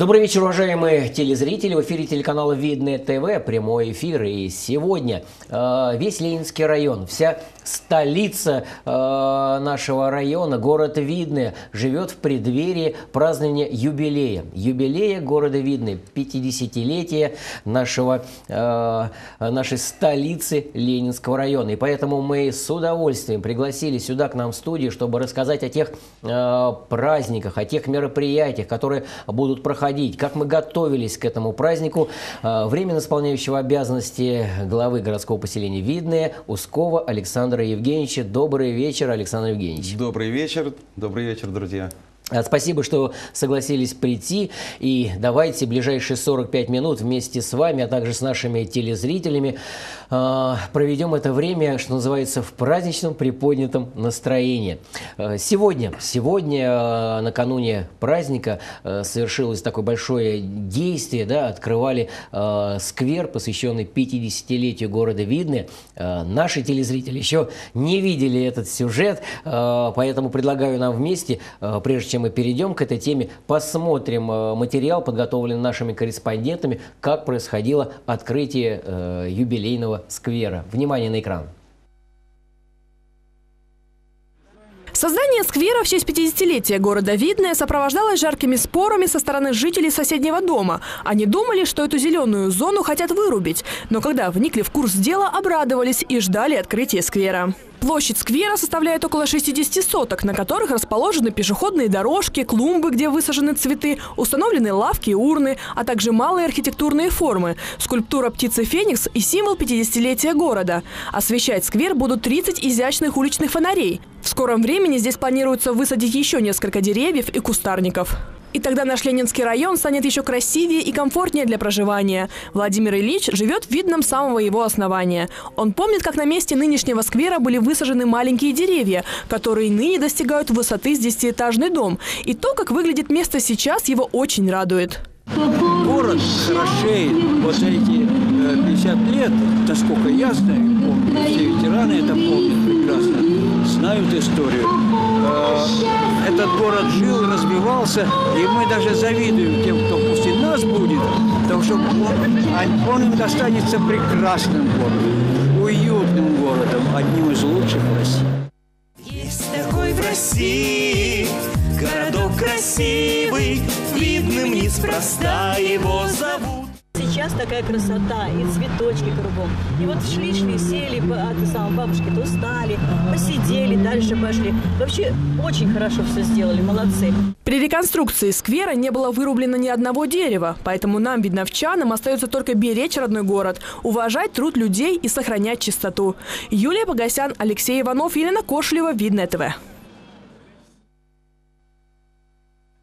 Добрый вечер, уважаемые телезрители. В эфире телеканала «Видное ТВ», прямой эфир. И сегодня э, весь Ленинский район, вся столица э, нашего района, город Видное, живет в преддверии празднования юбилея. Юбилея города Видное, 50-летие нашего, э, нашей столицы Ленинского района. И поэтому мы с удовольствием пригласили сюда к нам в студию, чтобы рассказать о тех э, праздниках, о тех мероприятиях, которые будут проходить, как мы готовились к этому празднику. Э, временно исполняющего обязанности главы городского поселения Видное Ускова Александр Александра Евгеньевича. Добрый вечер, Александр Евгеньевич. Добрый вечер, добрый вечер, друзья. А, спасибо, что согласились прийти. И давайте ближайшие 45 минут вместе с вами, а также с нашими телезрителями а, проведем это время, что называется, в праздничном приподнятом настроении. А, сегодня, сегодня накануне праздника совершилось такое большое действие. Да, открывали сквер, посвященный 50-летию города Видны. Наши телезрители еще не видели этот сюжет, поэтому предлагаю нам вместе, прежде чем мы перейдем к этой теме, посмотрим э, материал, подготовленный нашими корреспондентами, как происходило открытие э, юбилейного сквера. Внимание на экран. Создание сквера в честь 50-летия города Видное сопровождалось жаркими спорами со стороны жителей соседнего дома. Они думали, что эту зеленую зону хотят вырубить, но когда вникли в курс дела, обрадовались и ждали открытия сквера. Площадь сквера составляет около 60 соток, на которых расположены пешеходные дорожки, клумбы, где высажены цветы, установлены лавки и урны, а также малые архитектурные формы, скульптура птицы Феникс и символ 50-летия города. Освещать сквер будут 30 изящных уличных фонарей. В скором времени здесь планируется высадить еще несколько деревьев и кустарников. И тогда наш Ленинский район станет еще красивее и комфортнее для проживания. Владимир Ильич живет в видном самого его основания. Он помнит, как на месте нынешнего сквера были высажены маленькие деревья, которые ныне достигают высоты с 10 дом. И то, как выглядит место сейчас, его очень радует. Город хорошеет. Вот эти 50 лет, насколько я знаю, помню, все ветераны это помнят прекрасно знают историю. Э, этот город жил, развивался, и мы даже завидуем тем, кто после нас будет, потому что он, он достанется прекрасным городом, уютным городом, одним из лучших в России. Есть такой в России городок красивый, видным неспроста его зовут сейчас такая красота, и цветочки кругом. И вот шли-шли, сели, а ты бабушки-то устали, посидели, дальше пошли. Вообще очень хорошо все сделали, молодцы. При реконструкции сквера не было вырублено ни одного дерева, поэтому нам, видновчанам, остается только беречь родной город, уважать труд людей и сохранять чистоту. Юлия Погосян, Алексей Иванов, Елена Кошлева, Видное ТВ.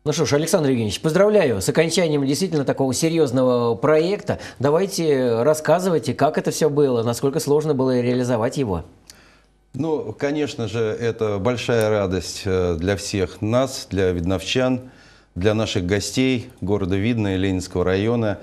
Ну что ж, Александр Евгеньевич, поздравляю с окончанием действительно такого серьезного проекта. Давайте рассказывайте, как это все было, насколько сложно было реализовать его. Ну, конечно же, это большая радость э, для всех нас, для видновчан, для наших гостей города Видно и Ленинского района.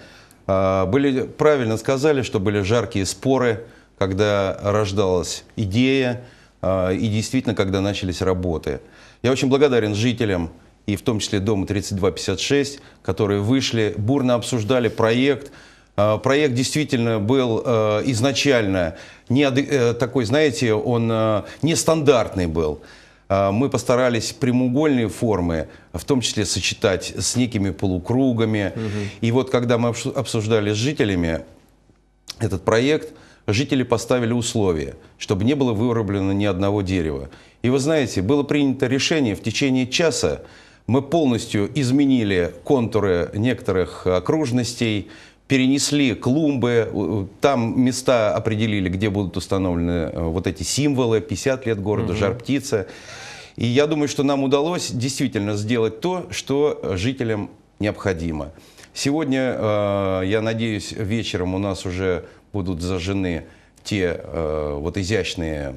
А, были, правильно сказали, что были жаркие споры, когда рождалась идея а, и действительно, когда начались работы. Я очень благодарен жителям, и в том числе Дома 3256, которые вышли, бурно обсуждали проект. А, проект действительно был э, изначально не э, такой, знаете, он э, нестандартный был. А, мы постарались прямоугольные формы, в том числе сочетать с некими полукругами. Угу. И вот когда мы обсуждали с жителями этот проект, жители поставили условия, чтобы не было вырублено ни одного дерева. И вы знаете, было принято решение в течение часа мы полностью изменили контуры некоторых окружностей, перенесли клумбы, там места определили, где будут установлены э, вот эти символы, 50 лет города, угу. жар-птица. И я думаю, что нам удалось действительно сделать то, что жителям необходимо. Сегодня, э, я надеюсь, вечером у нас уже будут зажжены те э, вот изящные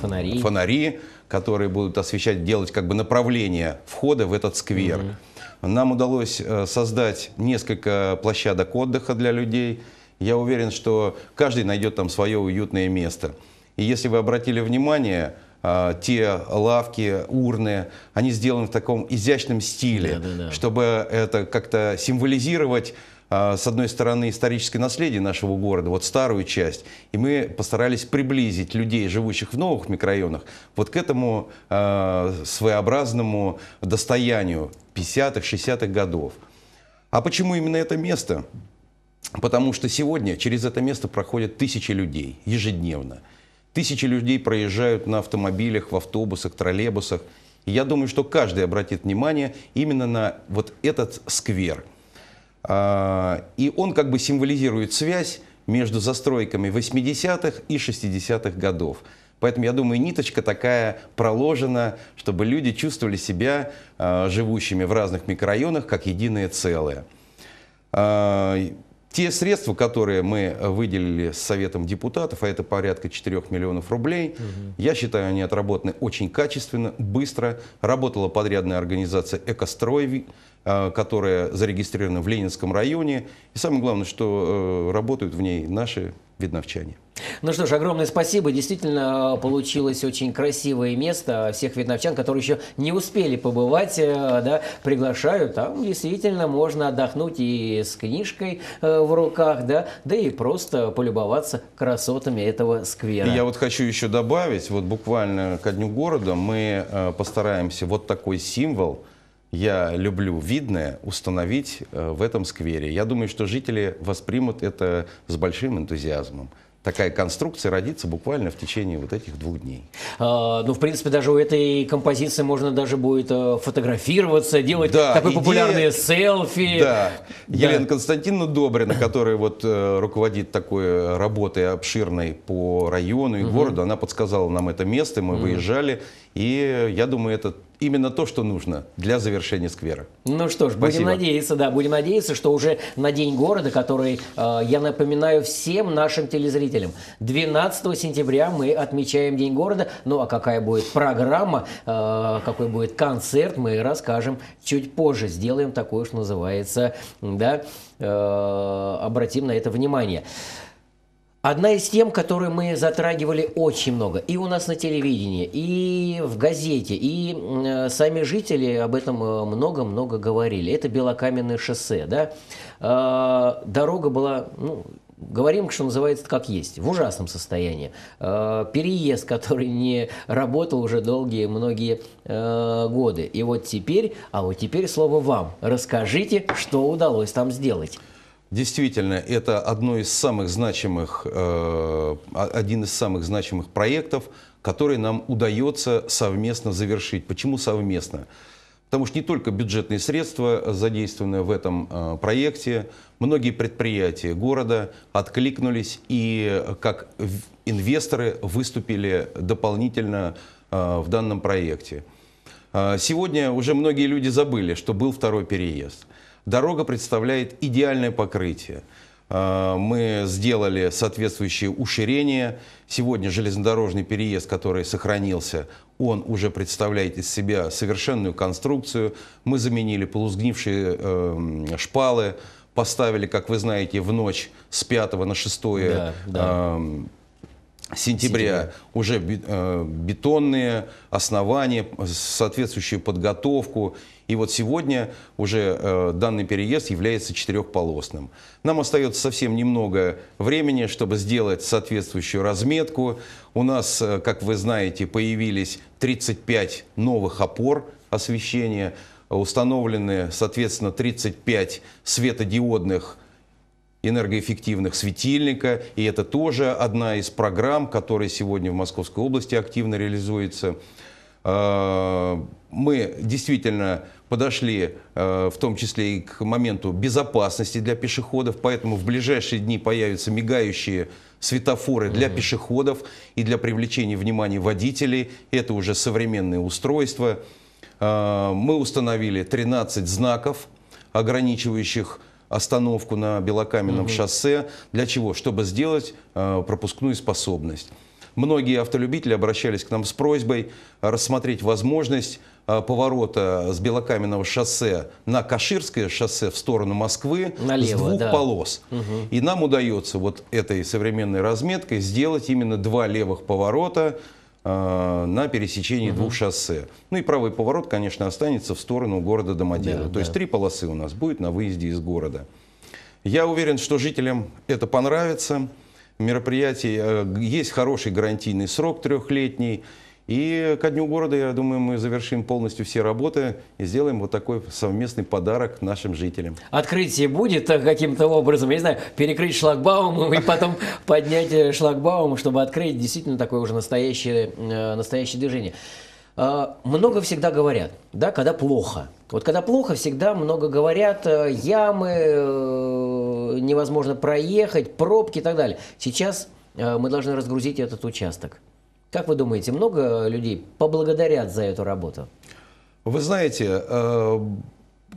фонари, фонари которые будут освещать, делать как бы направление входа в этот сквер. Mm -hmm. Нам удалось э, создать несколько площадок отдыха для людей. Я уверен, что каждый найдет там свое уютное место. И если вы обратили внимание, э, те лавки, урны, они сделаны в таком изящном стиле, да, да, да. чтобы это как-то символизировать а, с одной стороны, историческое наследие нашего города, вот старую часть, и мы постарались приблизить людей, живущих в новых микрорайонах, вот к этому э, своеобразному достоянию 50-х, 60-х годов. А почему именно это место? Потому что сегодня через это место проходят тысячи людей ежедневно. Тысячи людей проезжают на автомобилях, в автобусах, троллейбусах. И я думаю, что каждый обратит внимание именно на вот этот сквер – а, и он как бы символизирует связь между застройками 80-х и 60-х годов. Поэтому, я думаю, ниточка такая проложена, чтобы люди чувствовали себя а, живущими в разных микрорайонах как единое целое. А, те средства, которые мы выделили с Советом депутатов, а это порядка 4 миллионов рублей, угу. я считаю, они отработаны очень качественно, быстро. Работала подрядная организация «Экострой», Э, которая зарегистрирована в Ленинском районе. И самое главное, что э, работают в ней наши видновчане. Ну что ж, огромное спасибо. Действительно, э, получилось очень красивое место. Всех видновчан, которые еще не успели побывать, да, приглашаю. Там действительно можно отдохнуть и с книжкой в руках, да, да и просто полюбоваться красотами этого сквера. я вот хочу еще добавить, вот буквально ко Дню города мы постараемся вот такой символ – я люблю видное, установить э, в этом сквере. Я думаю, что жители воспримут это с большим энтузиазмом такая конструкция родится буквально в течение вот этих двух дней. А, ну, в принципе, даже у этой композиции можно даже будет э, фотографироваться, делать да, такой идея... популярные селфи. Да. да. Елена Константиновна Добрина, которая вот э, руководит такой работой обширной по району и угу. городу, она подсказала нам это место, мы угу. выезжали, и я думаю, этот именно то, что нужно для завершения сквера. Ну что ж, Спасибо. будем надеяться, да, будем надеяться, что уже на День города, который, э, я напоминаю всем нашим телезрителям, 12 сентября мы отмечаем День города, ну а какая будет программа, э, какой будет концерт, мы расскажем чуть позже, сделаем такое, что называется, да, э, обратим на это внимание. Одна из тем, которые мы затрагивали очень много, и у нас на телевидении, и в газете, и э, сами жители об этом э, много-много говорили. Это Белокаменное шоссе, да. Э, дорога была, ну, говорим, что называется, как есть, в ужасном состоянии. А, переезд, который не работал уже долгие-многие э, годы. И вот теперь, а вот теперь слово вам. Расскажите, что удалось там сделать. Действительно, это одно из самых значимых, э, один из самых значимых проектов, который нам удается совместно завершить. Почему совместно? Потому что не только бюджетные средства э, задействованы в этом э, проекте, многие предприятия города откликнулись и э, как инвесторы выступили дополнительно э, в данном проекте. Э, сегодня уже многие люди забыли, что был второй переезд – Дорога представляет идеальное покрытие. Э, мы сделали соответствующие уширения. Сегодня железнодорожный переезд, который сохранился, он уже представляет из себя совершенную конструкцию. Мы заменили полузгнившие э, шпалы, поставили, как вы знаете, в ночь с 5 на 6 да, да. Э, сентября уже э, бетонные основания, соответствующую подготовку. И вот сегодня уже э, данный переезд является четырехполосным. Нам остается совсем немного времени, чтобы сделать соответствующую разметку. У нас, э, как вы знаете, появились 35 новых опор освещения. Установлены, соответственно, 35 светодиодных энергоэффективных светильника, и это тоже одна из программ, которая сегодня в Московской области активно реализуется. А, мы действительно подошли а, в том числе и к моменту безопасности для пешеходов, поэтому в ближайшие дни появятся мигающие светофоры для mm-hmm. пешеходов и для привлечения внимания водителей. Это уже современные устройства. А, мы установили 13 знаков, ограничивающих остановку на Белокаменном угу. шоссе. Для чего? Чтобы сделать э, пропускную способность. Многие автолюбители обращались к нам с просьбой рассмотреть возможность э, поворота с Белокаменного шоссе на Каширское шоссе в сторону Москвы Налево, с двух да. полос. Угу. И нам удается вот этой современной разметкой сделать именно два левых поворота Э, на пересечении угу. двух шоссе. Ну и правый поворот, конечно, останется в сторону города Домодедово. Да, То да. есть три полосы у нас будет на выезде из города. Я уверен, что жителям это понравится. Мероприятие, э, есть хороший гарантийный срок трехлетний. И ко Дню города, я думаю, мы завершим полностью все работы и сделаем вот такой совместный подарок нашим жителям. Открытие будет э, каким-то образом, я не знаю, перекрыть шлагбаум и потом поднять э, шлагбаум, чтобы открыть действительно такое уже настоящее, э, настоящее движение. Много всегда говорят, да, когда плохо. Вот когда плохо, всегда много говорят, ямы, невозможно проехать, пробки и так далее. Сейчас мы должны разгрузить этот участок. Как вы думаете, много людей поблагодарят за эту работу? Вы знаете, э,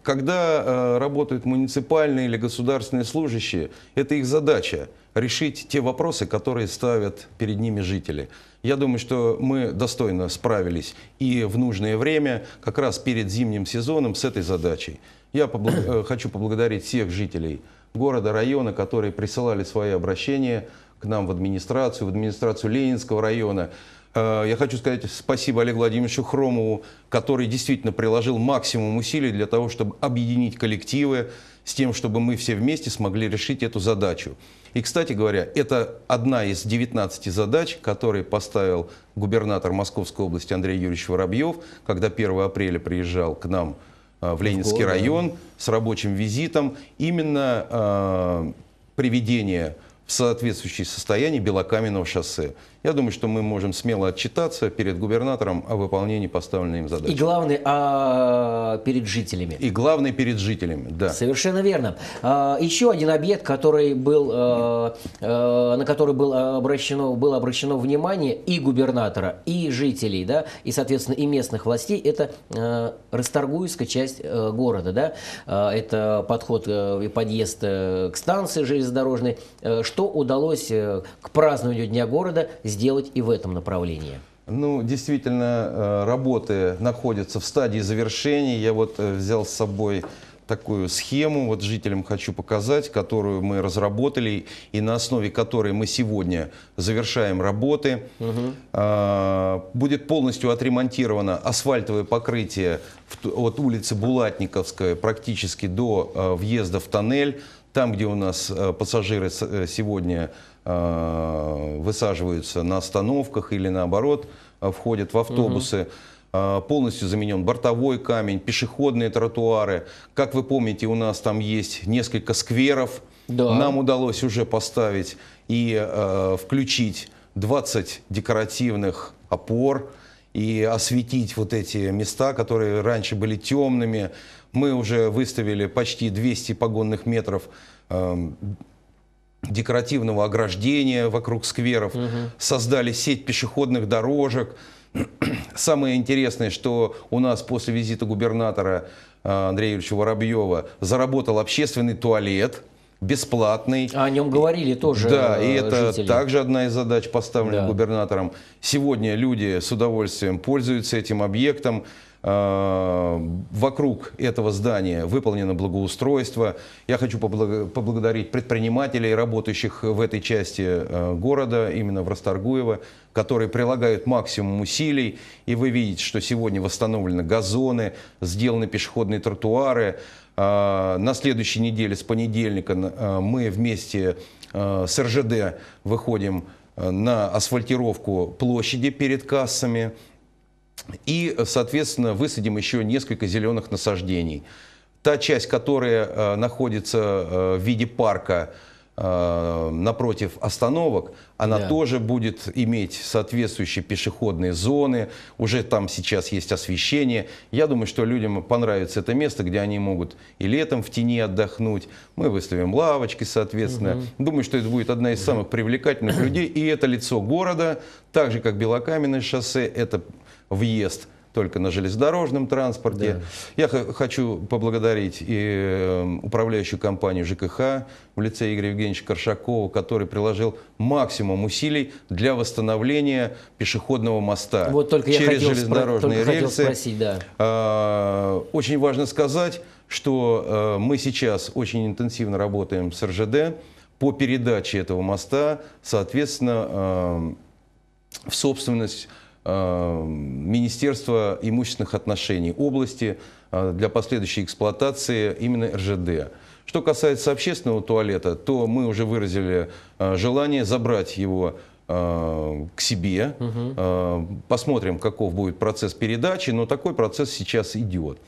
когда э, работают муниципальные или государственные служащие, это их задача решить те вопросы, которые ставят перед ними жители. Я думаю, что мы достойно справились и в нужное время, как раз перед зимним сезоном, с этой задачей. Я побл... Э, хочу поблагодарить всех жителей города, района, которые присылали свои обращения – к нам в администрацию, в администрацию Ленинского района. Э, я хочу сказать спасибо Олегу Владимировичу Хромову, который действительно приложил максимум усилий для того, чтобы объединить коллективы с тем, чтобы мы все вместе смогли решить эту задачу. И, кстати говоря, это одна из 19 задач, которые поставил губернатор Московской области Андрей Юрьевич Воробьев, когда 1 апреля приезжал к нам э, в Ленинский район с рабочим визитом. Именно э, приведение в соответствующее состояние Белокаменного шоссе. Я думаю, что мы можем смело отчитаться перед губернатором о выполнении поставленной им задачи. И главное, а, перед жителями. И главное, перед жителями, да. Совершенно верно. А, еще один объект, который был, а, а, на который был обращено, было обращено внимание и губернатора, и жителей, да, и, соответственно, и местных властей, это а, Расторгуевская часть города, да. это подход э, и подъезд э, к станции железнодорожной. Э, что удалось к празднованию Дня города сделать и в этом направлении? Ну, действительно, э, работы находятся в стадии завершения. Я вот э, взял с собой такую схему, вот жителям хочу показать, которую мы разработали и на основе которой мы сегодня завершаем работы. Угу. А, будет полностью отремонтировано асфальтовое покрытие в, от улицы Булатниковская практически до а, въезда в тоннель, там, где у нас а, пассажиры с, сегодня Э, высаживаются на остановках или наоборот э, входят в автобусы. Угу. Полностью заменен бортовой камень, пешеходные тротуары. Как вы помните, у нас там есть несколько скверов. Да. Нам удалось уже поставить и э, включить 20 декоративных опор и осветить вот эти места, которые раньше были темными. Мы уже выставили почти 200 погонных метров э, декоративного ограждения вокруг скверов, угу. создали сеть пешеходных дорожек. Самое интересное, что у нас после визита губернатора э, Андрея Юрьевича Воробьева заработал общественный туалет бесплатный. А о нем говорили тоже. Да, и э, это жители. также одна из задач, поставленных да. губернатором. Сегодня люди с удовольствием пользуются этим объектом. Э, вокруг этого здания выполнено благоустройство. Я хочу поблагодарить предпринимателей, работающих в этой части э, города, именно в Расторгуево, которые прилагают максимум усилий. И вы видите, что сегодня восстановлены газоны, сделаны пешеходные тротуары. Э, на следующей неделе, с понедельника, мы вместе с РЖД выходим на асфальтировку площади перед кассами. И, соответственно, высадим еще несколько зеленых насаждений. Та часть, которая э, находится э, в виде парка, э, напротив остановок, она да. тоже будет иметь соответствующие пешеходные зоны. Уже там сейчас есть освещение. Я думаю, что людям понравится это место, где они могут и летом в тени отдохнуть. Мы выставим лавочки, соответственно. Угу. Думаю, что это будет одна из самых привлекательных людей. И это лицо города, так же как Белокаменное шоссе, это въезд только на железнодорожном транспорте. Да. Я хочу поблагодарить и эм, управляющую компанию ЖКХ в лице Игоря Евгеньевича Коршакова, который приложил максимум усилий для восстановления пешеходного моста вот только через я железнодорожные спро- только рельсы. спросить, да. А, очень важно сказать, что э, мы сейчас очень интенсивно работаем с РЖД по передаче этого моста, соответственно, эм, в собственность Э, Министерства имущественных отношений области э, для последующей эксплуатации именно РЖД. Что касается общественного туалета, то мы уже выразили э, желание забрать его к себе. Угу. Посмотрим, каков будет процесс передачи, но такой процесс сейчас идет.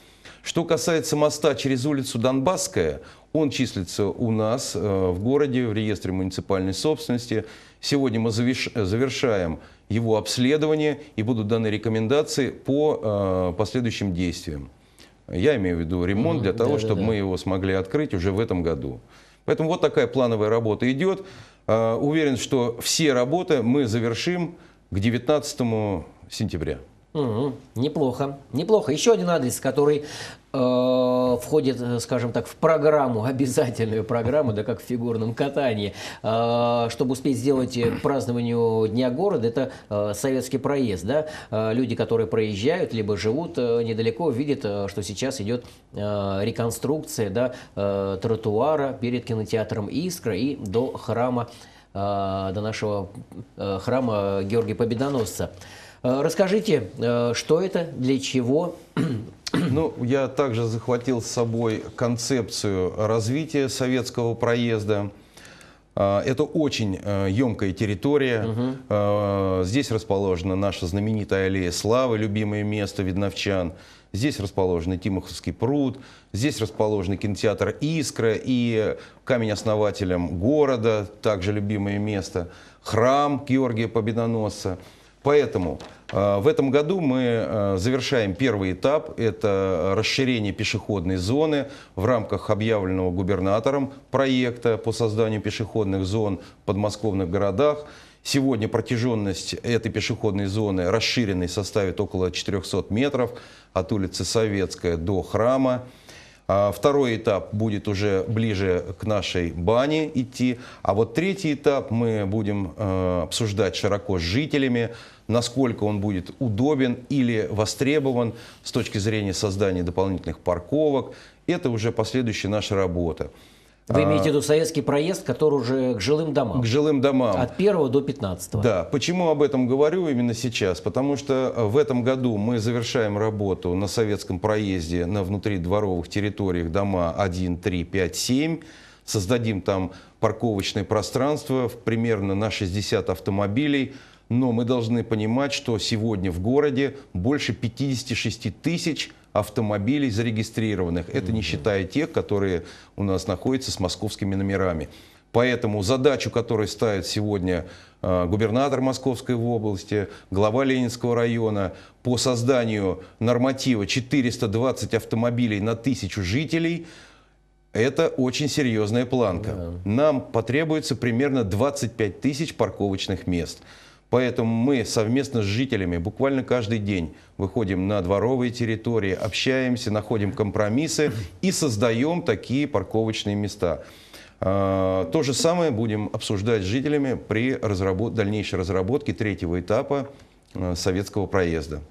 Что касается моста через улицу Донбасская, он числится у нас в городе, в реестре муниципальной собственности. Сегодня мы завершаем его обследование и будут даны рекомендации по э, последующим действиям. Я имею в виду ремонт для того, да, чтобы да, да. мы его смогли открыть уже в этом году. Поэтому вот такая плановая работа идет. Э, уверен, что все работы мы завершим к 19 сентября. Угу, неплохо, неплохо. Еще один адрес, который э, входит, э, скажем так, в программу, обязательную программу, да как в фигурном катании, э, чтобы успеть сделать э, празднованию Дня города, это э, советский проезд, да, э, люди, которые проезжают, либо живут э, недалеко, видят, что сейчас идет э, реконструкция, да, э, тротуара перед кинотеатром «Искра» и до храма, э, до нашего э, храма Георгия Победоносца. Э, расскажите, э, что это, для чего? Ну, я также захватил с собой концепцию развития советского проезда. Э, это очень емкая территория. Угу. Здесь расположена наша знаменитая аллея славы, любимое место видновчан. Здесь расположен Тимоховский пруд, здесь расположен кинотеатр «Искра» и камень-основателем города, также любимое место, храм Георгия Победоносца. Поэтому э, в этом году мы э, завершаем первый этап. Это расширение пешеходной зоны в рамках объявленного губернатором проекта по созданию пешеходных зон в подмосковных городах. Сегодня протяженность этой пешеходной зоны расширенной составит около 400 метров от улицы Советская до храма. А второй этап будет уже ближе к нашей бане идти. А вот третий этап мы будем э, обсуждать широко с жителями, насколько он будет удобен или востребован с точки зрения создания дополнительных парковок. Это уже последующая наша работа. Вы а. имеете в виду советский проезд, который уже к жилым домам? К жилым домам. От 1 до 15. Да. Почему об этом говорю именно сейчас? Потому что э, в этом году мы завершаем работу на советском проезде на внутридворовых территориях дома 1, 3, 5, 7. Создадим там парковочное пространство в примерно на 60 автомобилей. Но мы должны понимать, что сегодня в городе больше 56 тысяч автомобилей зарегистрированных. Это не считая тех, которые у нас находятся с московскими номерами. Поэтому задачу, которую ставит сегодня э, губернатор Московской области, глава Ленинского района по созданию норматива 420 автомобилей на тысячу жителей, это очень серьезная планка. Да. Нам потребуется примерно 25 тысяч парковочных мест. Поэтому мы совместно с жителями буквально каждый день выходим на дворовые территории, общаемся, находим компромиссы и создаем такие парковочные места. А, то же самое будем обсуждать с жителями при разработ... дальнейшей разработке третьего этапа э, советского проезда.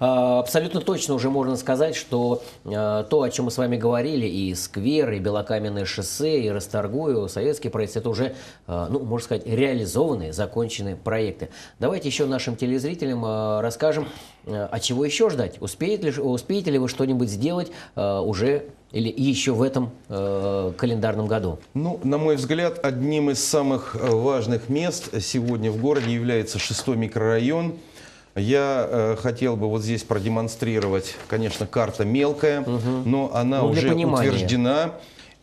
А, абсолютно точно уже можно сказать, что а, то, о чем мы с вами говорили, и сквер, и белокаменное шоссе, и Расторгую, советский проект, это уже, а, ну, можно сказать, реализованные, законченные проекты. Давайте еще нашим телезрителям расскажем, а чего еще ждать? успеет ли, успеете ли вы что-нибудь сделать уже или еще в этом э, календарном году? Ну, на мой взгляд, одним из самых э, важных мест сегодня в городе является шестой микрорайон – я э, хотел бы вот здесь продемонстрировать, конечно, карта мелкая, угу. но она ну, уже понимания. утверждена.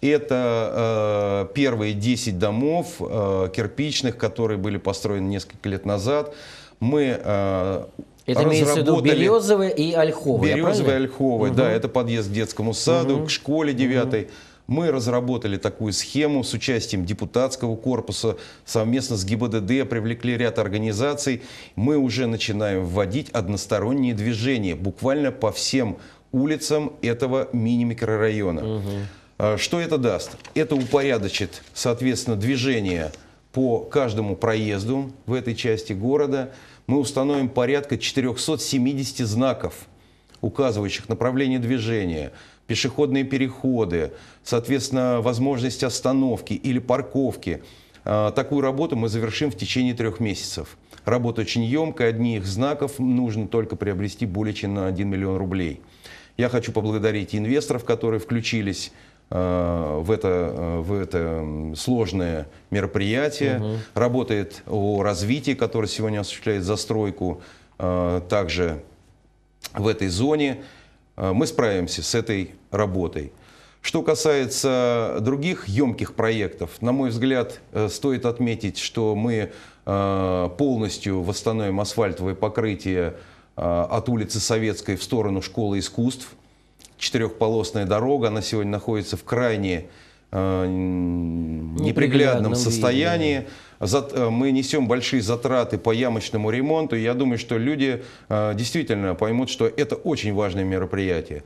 Это э, первые 10 домов э, кирпичных, которые были построены несколько лет назад. Мы э, это имеется в виду Березовая и Ольховая, Березовые и Ольховая, угу. да, это подъезд к детскому саду, угу. к школе девятой. Угу. Мы разработали такую схему с участием депутатского корпуса, совместно с ГИБДД привлекли ряд организаций. Мы уже начинаем вводить односторонние движения буквально по всем улицам этого мини-микрорайона. Угу. Что это даст? Это упорядочит, соответственно, движение по каждому проезду в этой части города. Мы установим порядка 470 знаков, указывающих направление движения – пешеходные переходы, соответственно, возможность остановки или парковки. А, такую работу мы завершим в течение трех месяцев. Работа очень емкая, одних знаков нужно только приобрести более чем на 1 миллион рублей. Я хочу поблагодарить инвесторов, которые включились а, в это, а, в это сложное мероприятие. Угу. Работает о развитии, которое сегодня осуществляет застройку, также в этой зоне. А, мы справимся с этой работой. Что касается других емких проектов, на мой взгляд, э, стоит отметить, что мы э, полностью восстановим асфальтовое покрытие э, от улицы Советской в сторону школы искусств. Четырехполосная дорога, она сегодня находится в крайне неприглядном состоянии. Виде. Э, мы несем большие затраты по ямочному ремонту. я думаю, что люди э, действительно поймут, что это очень важное мероприятие.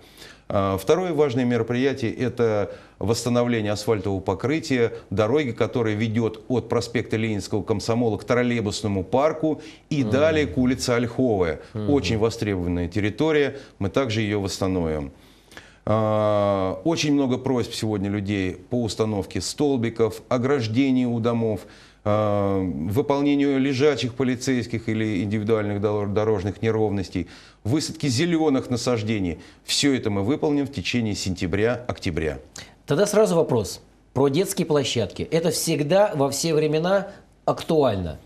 Э, второе важное мероприятие – это восстановление асфальтового покрытия, дороги, которая ведет от проспекта Ленинского комсомола к троллейбусному парку и mm. -hmm. далее к улице Ольховая. Mm. -hmm. Очень востребованная территория, мы также ее восстановим. Очень много просьб сегодня людей по установке столбиков, ограждению у домов. Э, выполнению лежачих полицейских или индивидуальных дорожных неровностей, высадки зеленых насаждений. Все это мы выполним в течение сентября-октября. Тогда сразу вопрос про детские площадки. Это всегда во все времена актуально.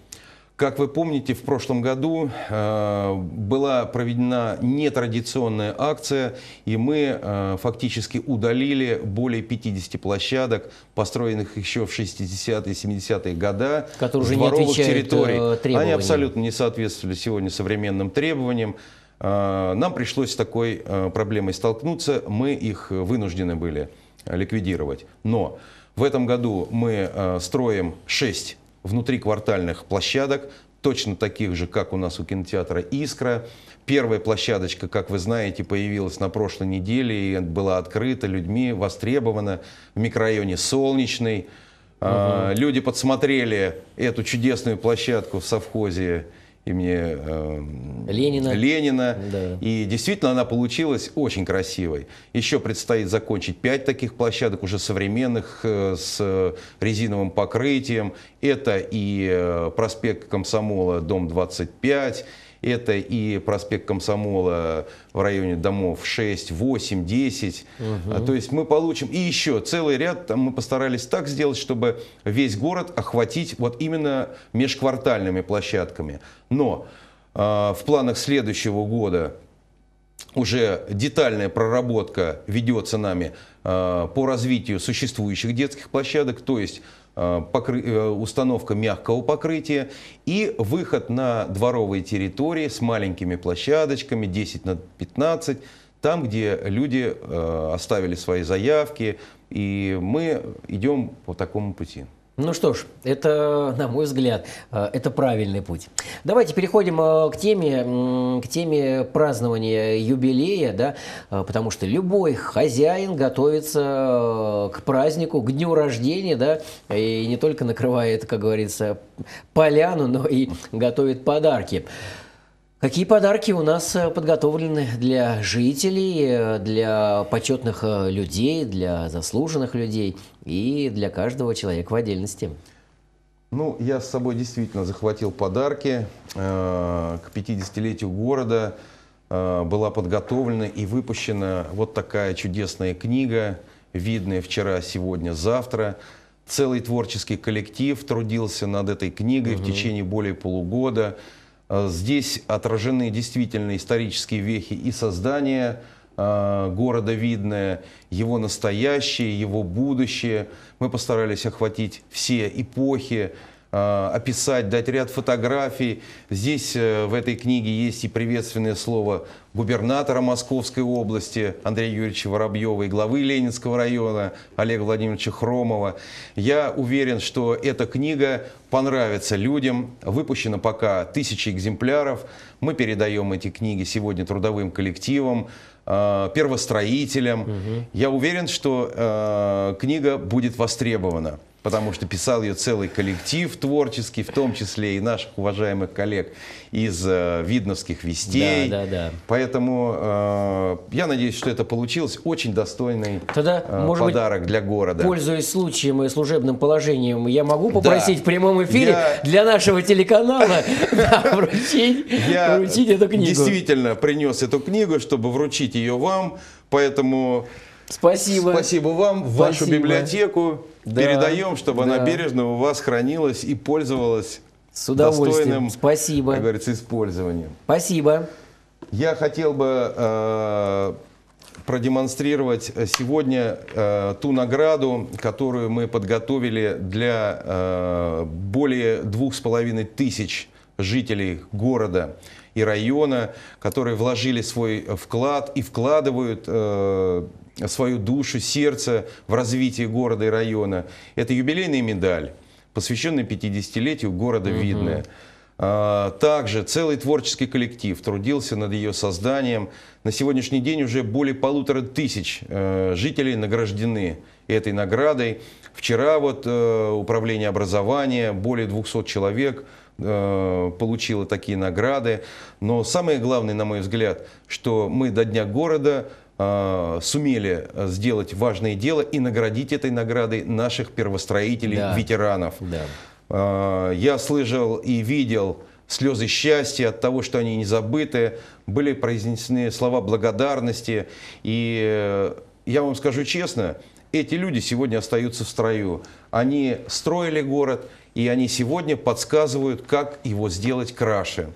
Как вы помните, в прошлом году э, была проведена нетрадиционная акция, и мы э, фактически удалили более 50 площадок, построенных еще в 60-е, 70-е годы, Которые уже дворовых не э, территорий. Требованиям. Они абсолютно не соответствовали сегодня современным требованиям. нам пришлось с такой проблемой столкнуться, мы их вынуждены были ликвидировать. Но в этом году мы строим 6 внутриквартальных площадок, точно таких же, как у нас у кинотеатра «Искра». Первая площадочка, как вы знаете, появилась на прошлой неделе и была открыта людьми, востребована в микрорайоне «Солнечный». Угу. люди подсмотрели эту чудесную площадку в совхозе имени э, эм, Ленина. Ленина. Да. И действительно она получилась очень красивой. Еще предстоит закончить пять таких площадок, уже современных, э, с резиновым покрытием. Это и э, проспект Комсомола, дом 25 это и проспект Комсомола в районе домов 6, 8, 10. Угу. То есть мы получим и еще целый ряд. Там мы постарались так сделать, чтобы весь город охватить вот именно межквартальными площадками. Но э, в планах следующего года уже детальная проработка ведется нами э, по развитию существующих детских площадок, то есть Э, покры... Э, установка мягкого покрытия и выход на дворовые территории с маленькими площадочками 10 на 15, там, где люди э, оставили свои заявки, и мы идем по такому пути. Ну что ж, это, на мой взгляд, э, это правильный путь. Давайте переходим э, к теме, к теме празднования юбилея, да, э, потому что любой хозяин готовится к празднику, к дню рождения, да, и не только накрывает, как говорится, поляну, но и готовит подарки. Какие подарки у нас э, подготовлены для жителей, э, для почетных э, людей, для заслуженных людей и для каждого человека в отдельности? Ну, я с собой действительно захватил подарки. К 50-летию города была подготовлена и выпущена вот такая чудесная книга, видная вчера, сегодня, завтра. Целый творческий коллектив трудился над этой книгой угу. в течение более полугода. Э, здесь отражены действительно исторические вехи и создания э, города видное, его настоящее, его будущее. Мы постарались охватить все эпохи, Э, описать, дать ряд фотографий. Здесь э, в этой книге есть и приветственное слово губернатора Московской области Андрея Юрьевича Воробьева и главы Ленинского района Олега Владимировича Хромова. Я уверен, что эта книга понравится людям. Выпущено пока тысячи экземпляров. Мы передаем эти книги сегодня трудовым коллективам, э, первостроителям. Угу. Я уверен, что книга будет востребована потому что писал ее целый коллектив творческий, в том числе и наших уважаемых коллег из э, Видновских вестей. Да, да, да. Поэтому э, я надеюсь, что это получилось. Очень достойный Тогда, э, может подарок быть, для города. Пользуясь случаем и служебным положением, я могу попросить да. в прямом эфире я... для нашего телеканала вручить эту книгу. Действительно принес эту книгу, чтобы вручить ее вам. Поэтому Спасибо. Спасибо вам, вашу библиотеку да, передаем, чтобы да. она бережно у вас хранилась и пользовалась с удовольствием. достойным, Спасибо. как говорится, использованием. Спасибо. Я хотел бы э, продемонстрировать сегодня э, ту награду, которую мы подготовили для э, более двух с половиной тысяч жителей города и района, которые вложили свой вклад и вкладывают э, свою душу, сердце в развитии города и района. Это юбилейная медаль, посвященная 50-летию города угу. Видное. А, также целый творческий коллектив трудился над ее созданием. На сегодняшний день уже более полутора тысяч э, жителей награждены этой наградой. Вчера вот э, управление образования, более 200 человек э, получило такие награды. Но самое главное, на мой взгляд, что мы до Дня города Э, сумели э, сделать важное дело и наградить этой наградой наших первостроителей, да. ветеранов. Да. Э, я слышал и видел слезы счастья от того, что они не забыты, были произнесены слова благодарности. И я вам скажу честно, эти люди сегодня остаются в строю. Они строили город, и они сегодня подсказывают, как его сделать краше.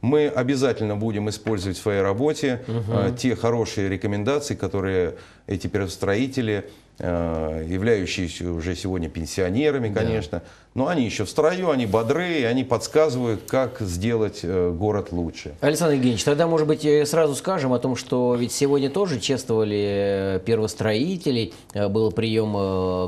Мы обязательно будем использовать в своей работе угу. те хорошие рекомендации, которые эти первостроители э, являющиеся уже сегодня пенсионерами, конечно, но они еще в строю, они бодрые, они подсказывают, как сделать э, город лучше. Александр Евгеньевич, тогда, может быть, э, сразу скажем о том, что ведь сегодня тоже чествовали э, первостроителей, был прием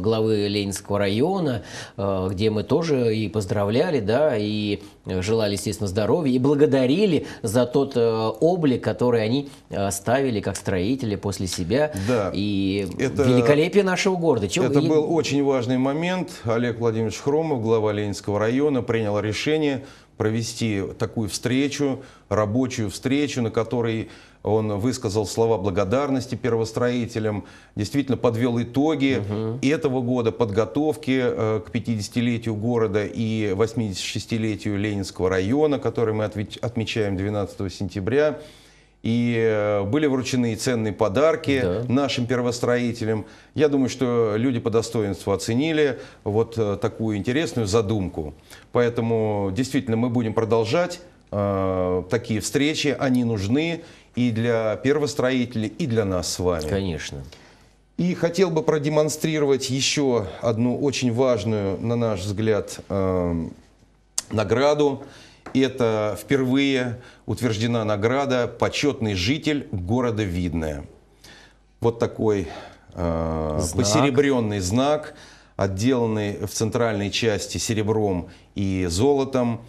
главы Ленинского района, где мы тоже и поздравляли, да, и желали, естественно, здоровья, и благодарили за тот облик, который они оставили как строители после себя, да. и это, великолепие нашего города. Чего это был очень важный момент, Олег Владимирович Хром Ефремов, глава Ленинского района, принял решение провести такую встречу, рабочую встречу, на которой он высказал слова благодарности первостроителям, действительно подвел итоги угу. этого года подготовки э, к 50-летию города и 86-летию Ленинского района, который мы отмечаем 12 сентября и э, были вручены ценные подарки да. нашим первостроителям. Я думаю, что люди по достоинству оценили вот э, такую интересную задумку. Поэтому действительно мы будем продолжать э, такие встречи, они нужны и для первостроителей, и для нас с вами. Конечно. И хотел бы продемонстрировать еще одну очень важную, на наш взгляд, награду. Это впервые утверждена награда «Почетный житель города Видное». Вот такой э, знак. посеребренный знак, отделанный в центральной части серебром и золотом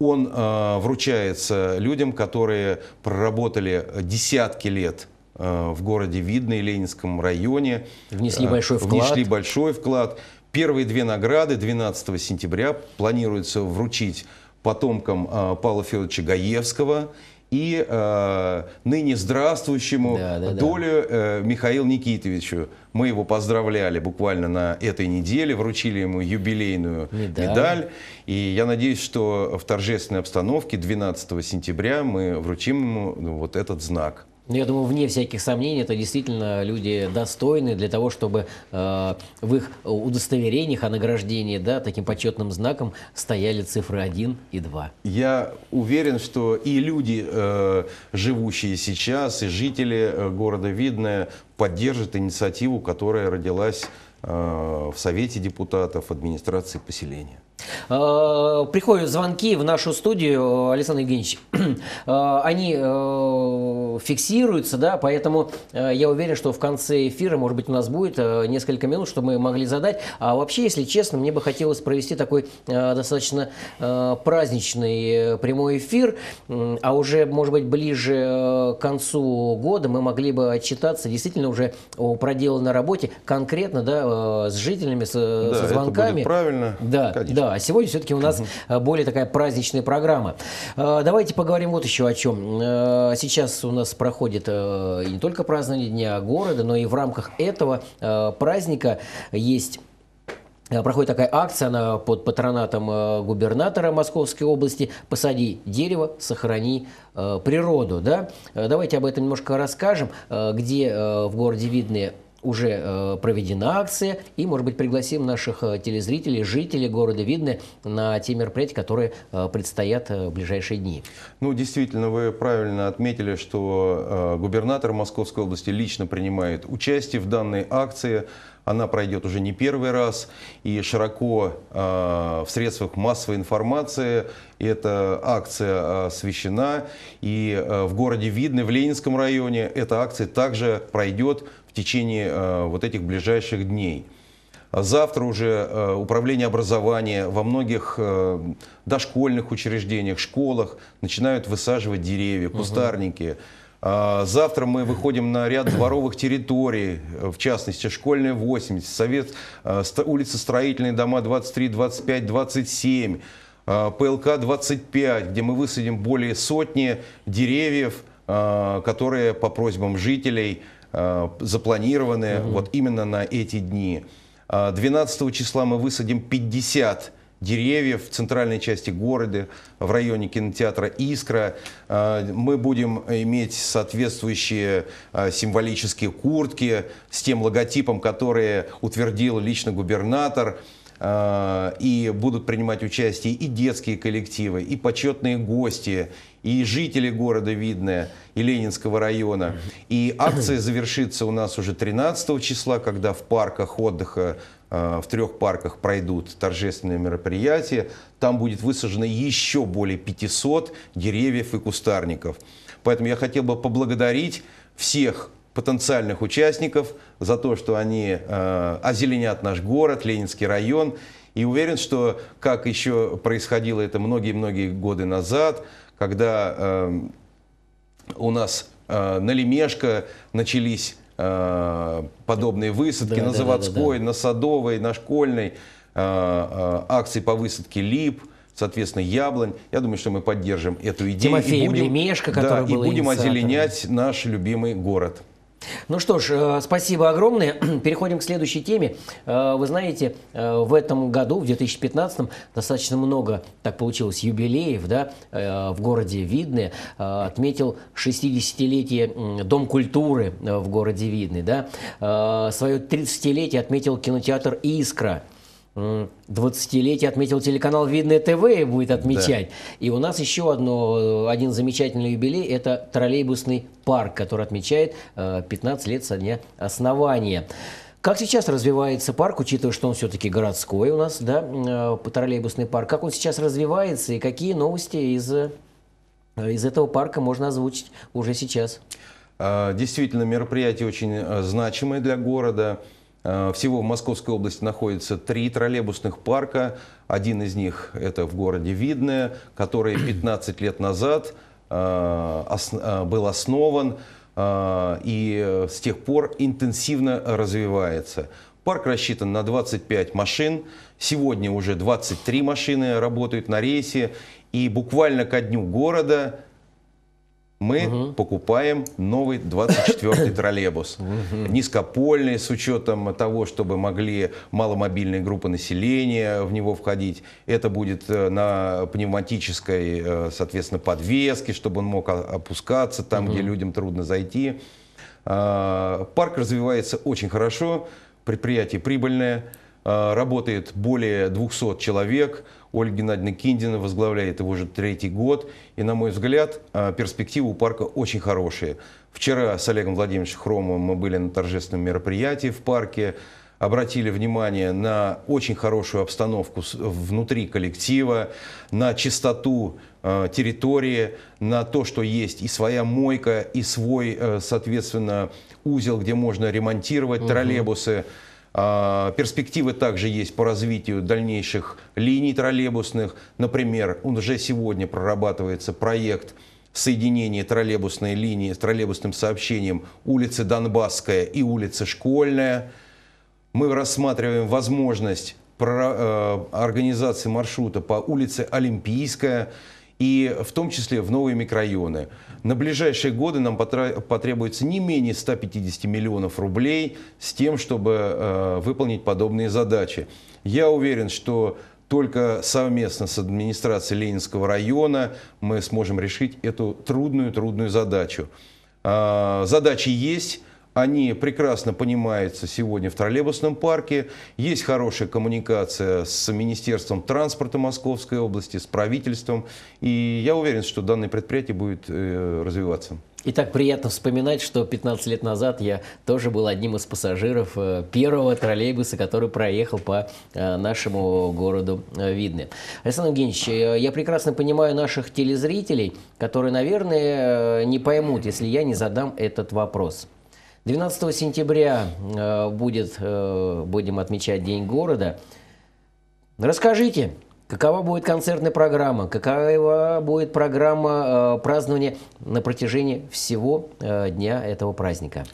он э, вручается людям, которые проработали десятки лет э, в городе Видное, Ленинском районе. Внесли э, большой вклад. Внесли большой вклад. Первые две награды 12 сентября планируется вручить потомкам а, Павла Федоровича Гаевского и э, ныне здравствующему да, да, долю э, Михаилу Никитовичу. Мы его поздравляли буквально на этой неделе, вручили ему юбилейную медаль. медаль. И я надеюсь, что в торжественной обстановке 12 сентября мы вручим ему ну, вот этот знак. Ну, я думаю, вне всяких сомнений, это действительно люди достойны для того, чтобы э, в их удостоверениях о награждении да, таким почетным знаком стояли цифры 1 и 2. Я уверен, что и люди, э, живущие сейчас, и жители э, города Видное поддержат инициативу, которая родилась э, в Совете депутатов, администрации поселения. Э, приходят звонки в нашу студию, Александр Евгеньевич. Они фиксируется, да, поэтому э, я уверен, что в конце эфира, может быть, у нас будет э, несколько минут, чтобы мы могли задать. А вообще, если честно, мне бы хотелось провести такой э, достаточно праздничный прямой эфир, а уже, может быть, ближе к концу года мы могли бы отчитаться действительно уже о проделанной работе конкретно, да, с жителями, с, да, со звонками. Это будет правильно. Да, конечно. да. А сегодня все-таки у нас угу. более такая праздничная программа. Давайте поговорим вот еще о чем. Сейчас у нас нас проходит э, не только празднование Дня города, но и в рамках этого э, праздника есть э, Проходит такая акция, она под патронатом губернатора Московской области «Посади дерево, сохрани природу». Да? Давайте об этом немножко расскажем, где в городе видны уже э, проведена акция, и, может быть, пригласим наших э, телезрителей, жителей города Видны на те мероприятия, которые э, предстоят э, в ближайшие дни. Ну, действительно, вы правильно отметили, что э, губернатор Московской области лично принимает участие в данной акции. Она пройдет уже не первый раз, и широко э, в средствах массовой информации эта акция освещена. И э, в городе Видны, в Ленинском районе, эта акция также пройдет в течение э, вот этих ближайших дней. Завтра уже э, управление образования во многих э, дошкольных учреждениях, школах начинают высаживать деревья, кустарники. А, завтра мы выходим на ряд дворовых территорий, в частности, школьная 80, совет, улица строительные, дома 23, 25, 27, ПЛК 25, где мы высадим более сотни деревьев, которые по просьбам жителей – Э, запланированы угу. вот именно на эти дни. 12 а, числа мы высадим 50 деревьев в центральной части города, в районе кинотеатра «Искра». А, мы будем иметь соответствующие а, символические куртки с тем логотипом, который утвердил лично губернатор. Э, и будут принимать участие и детские коллективы, и почетные гости, и жители города Видное, и Ленинского района. И акция завершится у нас уже 13 числа, когда в парках отдыха э, в трех парках пройдут торжественные мероприятия. Там будет высажено еще более 500 деревьев и кустарников. Поэтому я хотел бы поблагодарить всех потенциальных участников за то, что они э, озеленят наш город, Ленинский район. И уверен, что как еще происходило это многие-многие годы назад, когда э, у нас э, на Лемешко начались э, подобные высадки да, на да, заводской, да, да, да. на садовой, на школьной, э, э, акции по высадке лип – соответственно, яблонь. Я думаю, что мы поддержим эту идею. Тимофеем и будем, Лемешко, который да, был и будем озеленять наш любимый город. Ну что ж, э, спасибо огромное. Переходим к следующей теме. Э, вы знаете, э, в этом году, в 2015, достаточно много, так получилось, юбилеев да, в городе Видное. Отметил 60-летие Дом культуры в городе Видный. Да. Свое 30-летие отметил кинотеатр «Искра». 20-летие отметил телеканал «Видное ТВ» будет отмечать. Да. И у нас еще одно, э, один замечательный юбилей – это троллейбусный парк, который отмечает 15 э, лет со дня основания. Как сейчас развивается парк, учитывая, что он все-таки городской у нас, да, э, троллейбусный парк? Как он сейчас развивается и какие новости из, из этого парка можно озвучить уже сейчас? А, действительно, мероприятие очень значимое для города – Э, всего в Московской области находится три троллейбусных парка. Один из них это в городе Видное, который 15 лет назад э, э, был основан и с тех пор интенсивно развивается. Парк рассчитан на 25 машин. Сегодня уже 23 машины работают на рейсе. И буквально ко дню города мы угу. покупаем новый 24-й троллейбус. Угу. Низкопольный, с учетом того, чтобы могли маломобильные группы населения в него входить. Это будет э, на пневматической, э, соответственно, подвеске, чтобы он мог опускаться там, угу. где людям трудно зайти. А, парк развивается очень хорошо, предприятие прибыльное, а, работает более 200 человек – Ольга Геннадьевна Киндина возглавляет его уже третий год. И, на мой взгляд, э, перспективы у парка очень хорошие. Вчера с Олегом Владимировичем Хромовым мы были на торжественном мероприятии в парке обратили внимание на очень хорошую обстановку внутри коллектива, на чистоту э, территории, на то, что есть и своя мойка, и свой, э, соответственно, узел, где можно ремонтировать угу. троллейбусы. А, перспективы также есть по развитию дальнейших линий троллейбусных. Например, уже сегодня прорабатывается проект соединения троллейбусной линии с троллейбусным сообщением улицы Донбасская и улицы Школьная. Мы рассматриваем возможность э, организации маршрута по улице Олимпийская и в том числе в новые микрорайоны. На ближайшие годы нам потребуется не менее 150 миллионов рублей с тем, чтобы э, выполнить подобные задачи. Я уверен, что только совместно с администрацией Ленинского района мы сможем решить эту трудную-трудную задачу. Э, задачи есть они прекрасно понимаются сегодня в троллейбусном парке. Есть хорошая коммуникация с Министерством транспорта Московской области, с правительством. И я уверен, что данное предприятие будет э, развиваться. И так приятно вспоминать, что 15 лет назад я тоже был одним из пассажиров э, первого троллейбуса, который проехал по э, нашему городу Видны. Александр Евгеньевич, я прекрасно понимаю наших телезрителей, которые, наверное, не поймут, если я не задам этот вопрос. 12 сентября э, будет, э, будем отмечать День города. Расскажите, какова будет концертная программа, какова будет программа э, празднования на протяжении всего дня этого праздника?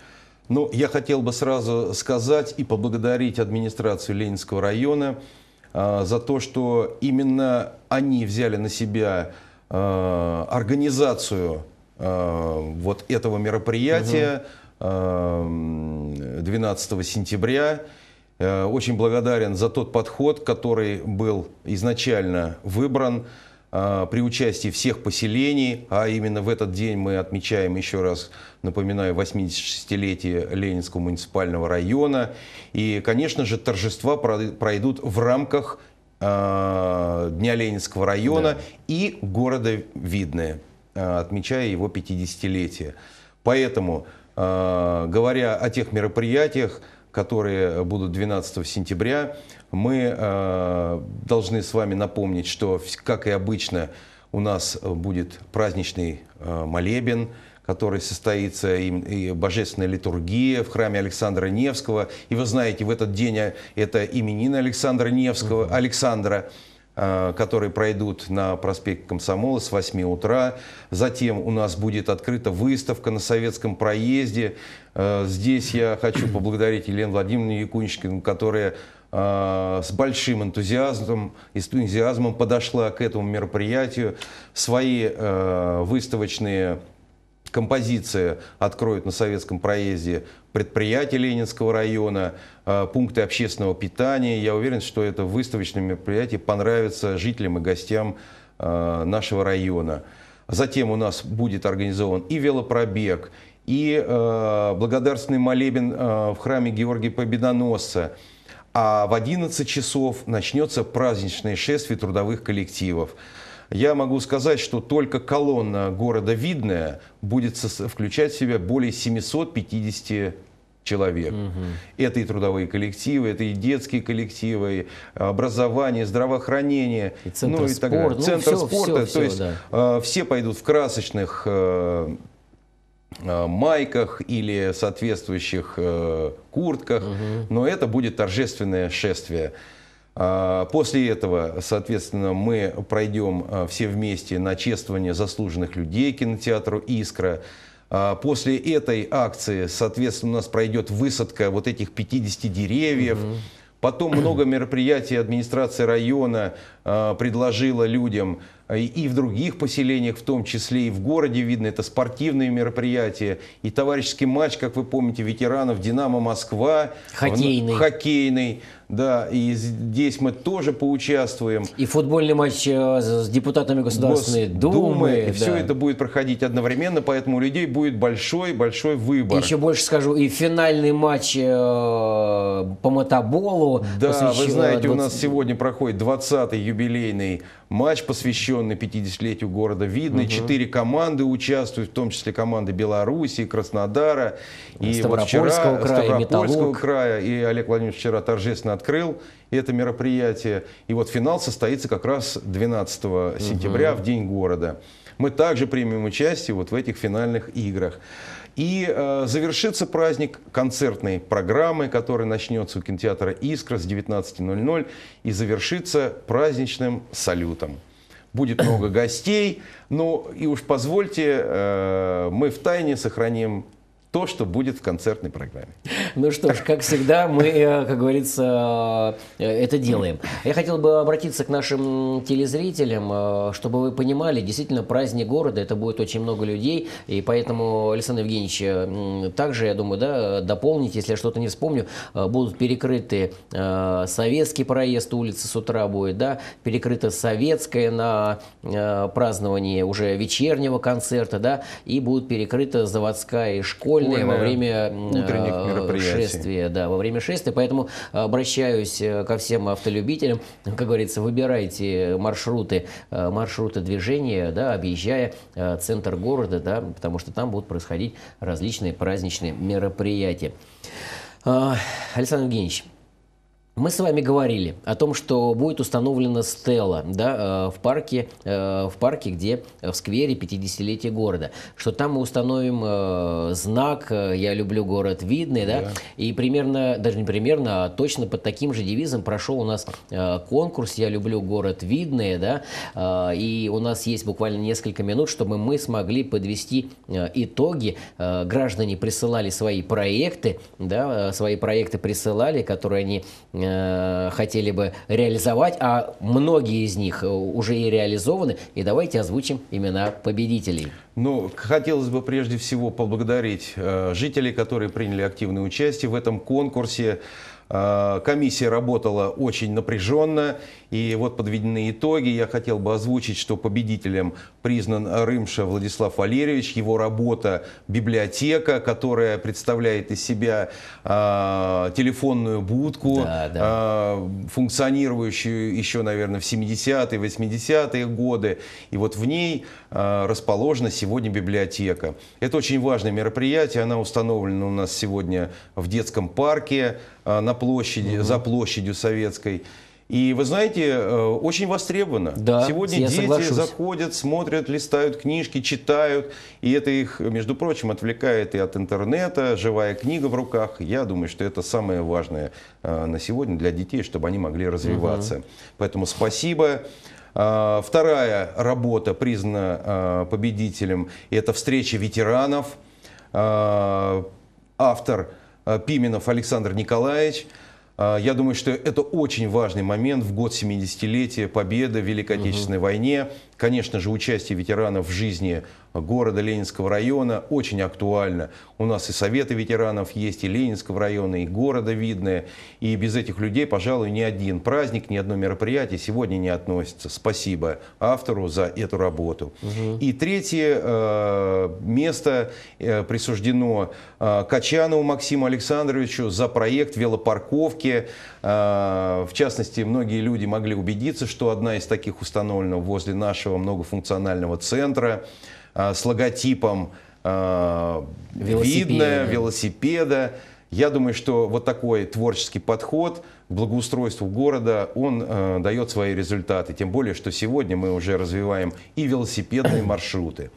Ну, я хотел бы сразу сказать и поблагодарить администрацию Ленинского района за то, что именно они взяли на себя организацию вот этого мероприятия. Угу 12 эм, сентября. Э, очень благодарен за тот подход, который был изначально выбран э, при участии всех поселений, а именно в этот день мы отмечаем еще раз, напоминаю, 86-летие Ленинского муниципального района. И, конечно же, торжества пройдут в рамках э, Дня Ленинского района да. и города Видное, отмечая его 50-летие. Поэтому а, говоря о тех мероприятиях, которые будут 12 сентября, мы а, должны с вами напомнить, что, как и обычно, у нас будет праздничный а, молебен, который состоится и, божественная литургия в храме Александра Невского. И вы знаете, в этот день это именина Александра Невского, Александра. Э, которые пройдут на проспекте Комсомола с 8 утра. Затем у нас будет открыта выставка на Советском проезде. Э, здесь я хочу поблагодарить Елену Владимировну Якуничкину, которая э, с большим энтузиазмом, энтузиазмом подошла к этому мероприятию. Свои выставочные композиция откроют на советском проезде предприятия Ленинского района, э, пункты общественного питания. Я уверен, что это выставочное мероприятие понравится жителям и гостям э, нашего района. Затем у нас будет организован и велопробег, и э, благодарственный молебен в храме Георгия Победоносца. А в 11 часов начнется праздничное шествие трудовых коллективов я могу сказать, что только колонна города видная будет включать в себя более 750 человек. Угу. Это и трудовые коллективы, это и детские коллективы, образование, здравоохранение, и центр ну и так далее. Ну, центр все, спорта. Все, все, то есть да. э, все пойдут в красочных э, э майках или соответствующих э, куртках, угу. но это будет торжественное шествие. А, после этого, соответственно, мы пройдем а, все вместе на чествование заслуженных людей кинотеатру «Искра». А, после этой акции, соответственно, у нас пройдет высадка вот этих 50 деревьев. Угу. Потом много мероприятий администрации района предложила людям Э, и в других поселениях, в том числе и в городе видно, это спортивные мероприятия, и товарищеский матч, как вы помните, ветеранов «Динамо Москва». Хоккейный. В, хоккейный. Да, и здесь мы тоже поучаствуем. И футбольный матч э, с депутатами Государственной Госдумы. Думы, и да. все это будет проходить одновременно, поэтому у людей будет большой-большой выбор. еще больше скажу, и финальный матч э, по мотоболу. Да, посвящен... вы знаете, у нас сегодня проходит 20-й юбилейный матч, посвященный 50-летию города Видно. Угу. Четыре команды участвуют, в том числе команды Белоруссии, Краснодара. И Ставропольского, вот вчера, края, Ставропольского края. И Олег Владимирович вчера торжественно открыл это мероприятие. И вот финал состоится как раз 12 сентября, угу. в День города мы также примем участие вот в этих финальных играх. И э, завершится праздник концертной программы, которая начнется у кинотеатра «Искра» с 19.00 и завершится праздничным салютом. Будет много гостей, но и уж позвольте, э, мы в тайне сохраним то, что будет в концертной программе. Ну что ж, как всегда, мы, э, как говорится, э, это делаем. Я хотел бы обратиться к нашим телезрителям, э, чтобы вы понимали, действительно, праздник города, это будет очень много людей, и поэтому, Александр Евгеньевич, также, я думаю, да, дополнить, если я что-то не вспомню, будут перекрыты Советский проезд, улицы с утра будет, да, перекрыта Советская на празднование уже вечернего концерта, да, и будут перекрыта Заводская и школа, школьные, во время э, шествия. Да, во время шествия. Поэтому обращаюсь э, ко всем автолюбителям. Как говорится, выбирайте маршруты, э, маршруты движения, да, объезжая центр города, да, потому что там будут происходить различные праздничные мероприятия. А, Александр Евгеньевич, мы с вами говорили о том, что будет установлена стела да, э, в, парке, э, в парке, где э, в сквере 50-летие города, что там мы установим знак «Я люблю город Видный». Да? Да. И примерно, даже не примерно, а точно под таким же девизом прошел у нас конкурс «Я люблю город Видный». Да? И у нас есть буквально несколько минут, чтобы мы смогли подвести итоги. Граждане присылали свои проекты, да, свои проекты присылали, которые они Э, хотели бы реализовать, а многие из них э, уже и реализованы. И давайте озвучим имена победителей. Ну, хотелось бы прежде всего поблагодарить э, жителей, которые приняли активное участие в этом конкурсе. Комиссия работала очень напряженно, и вот подведены итоги. Я хотел бы озвучить, что победителем признан Рымша Владислав Валерьевич. Его работа «Библиотека», которая представляет из себя э, телефонную будку, да, да. Э, функционирующую еще, наверное, в 70-е, 80-е годы. И вот в ней э, расположена сегодня библиотека. Это очень важное мероприятие. Она установлена у нас сегодня в детском парке э, на площади, угу. за площадью Советской. И вы знаете, э, очень востребовано. Да, Сегодня дети соглашусь. заходят, смотрят, листают книжки, читают. И это их, между прочим, отвлекает и от интернета, живая книга в руках. Я думаю, что это самое важное э, на сегодня для детей, чтобы они могли развиваться. Угу. Поэтому спасибо. А, вторая работа признана э, победителем. Это встреча ветеранов. А, автор Пименов Александр Николаевич. А, я думаю, что это очень важный момент в год 70-летия победы в Великой Отечественной угу. войне. Конечно же, участие ветеранов в жизни города Ленинского района очень актуально. У нас и советы ветеранов есть, и Ленинского района, и города видное. И без этих людей, пожалуй, ни один праздник, ни одно мероприятие сегодня не относится. Спасибо автору за эту работу. Угу. И третье э, место э, присуждено э, Качанову Максиму Александровичу за проект велопарковки а, в частности, многие люди могли убедиться, что одна из таких установлена возле нашего многофункционального центра а, с логотипом а, велосипеда. велосипеда. Я думаю, что вот такой творческий подход к благоустройству города, он э, дает свои результаты. Тем более, что сегодня мы уже развиваем и велосипедные маршруты.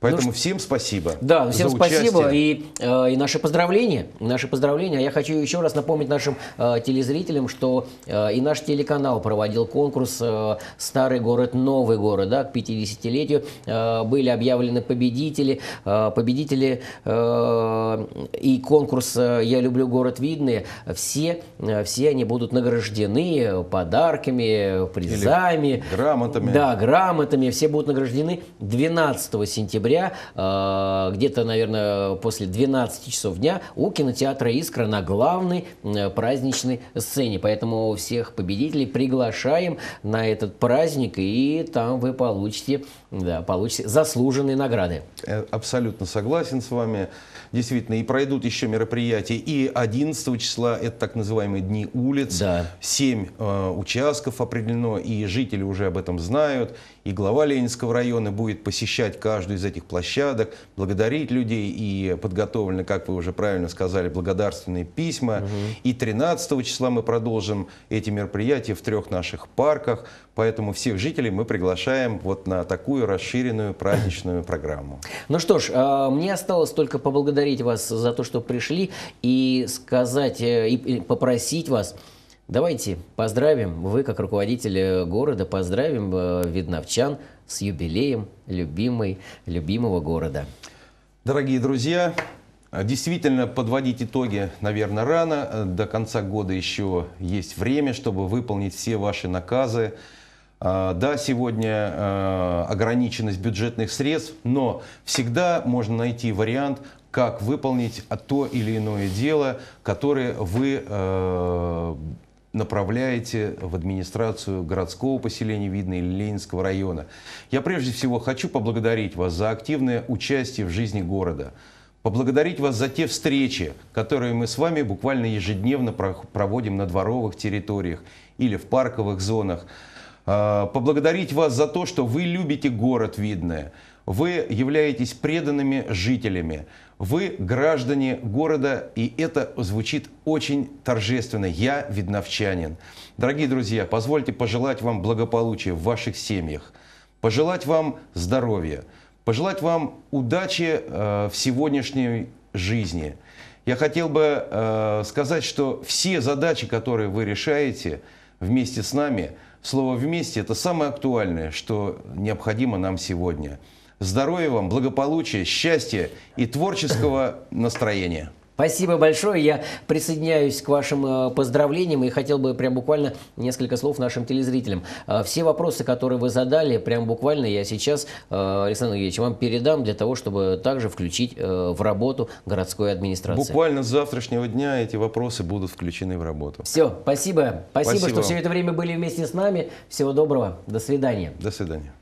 Поэтому ну, всем спасибо. Да, всем спасибо и, э, и наши поздравления. Наши поздравления. А я хочу еще раз напомнить нашим э, телезрителям, что э, и наш телеканал проводил конкурс э, «Старый город, новый город» да, к 50-летию. Э, были объявлены победители. Э, победители э, и конкурс э, «Я люблю город Видный». Все, э, все они будут награждены подарками, призами. Или грамотами. Да, грамотами. Все будут награждены 12 сентября ноября, э, где-то, наверное, после 12 часов дня у кинотеатра «Искра» на главной э, праздничной сцене. Поэтому всех победителей приглашаем на этот праздник, и там вы получите, да, получите заслуженные награды. Э, абсолютно согласен с вами. Действительно, и пройдут еще мероприятия. И 11 числа, это так называемые дни улиц, да. 7 э, участков определено, и жители уже об этом знают и глава Ленинского района будет посещать каждую из этих площадок, благодарить людей, и подготовлены, как вы уже правильно сказали, благодарственные письма. Угу. И 13 числа мы продолжим эти мероприятия в трех наших парках, поэтому всех жителей мы приглашаем вот на такую расширенную праздничную программу. Ну что ж, а, мне осталось только поблагодарить вас за то, что пришли, и сказать, э, и попросить вас Давайте поздравим, вы как руководитель э, города, поздравим э, видновчан с юбилеем любимой, любимого города. Дорогие друзья, действительно подводить итоги, наверное, рано. До конца года еще есть время, чтобы выполнить все ваши наказы. А, да, сегодня э, ограниченность бюджетных средств, но всегда можно найти вариант, как выполнить то или иное дело, которое вы направляете в администрацию городского поселения Видно или Ленинского района. Я прежде всего хочу поблагодарить вас за активное участие в жизни города, поблагодарить вас за те встречи, которые мы с вами буквально ежедневно проводим на дворовых территориях или в парковых зонах, а, поблагодарить вас за то, что вы любите город Видное, вы являетесь преданными жителями, вы граждане города, и это звучит очень торжественно. Я видновчанин. Дорогие друзья, позвольте пожелать вам благополучия в ваших семьях, пожелать вам здоровья, пожелать вам удачи э, в сегодняшней жизни. Я хотел бы э, сказать, что все задачи, которые вы решаете вместе с нами, слово «вместе» – это самое актуальное, что необходимо нам сегодня – Здоровья вам, благополучия, счастья и творческого настроения. Спасибо большое. Я присоединяюсь к вашим э, поздравлениям и хотел бы прям буквально несколько слов нашим телезрителям. Э, все вопросы, которые вы задали, прям буквально я сейчас, э, Александр Евгеньевич, вам передам для того, чтобы также включить в работу городской администрации. Буквально с завтрашнего дня эти вопросы будут включены в работу. Все, спасибо. Спасибо, спасибо что все это время были вместе с нами. Всего доброго. До свидания. До свидания.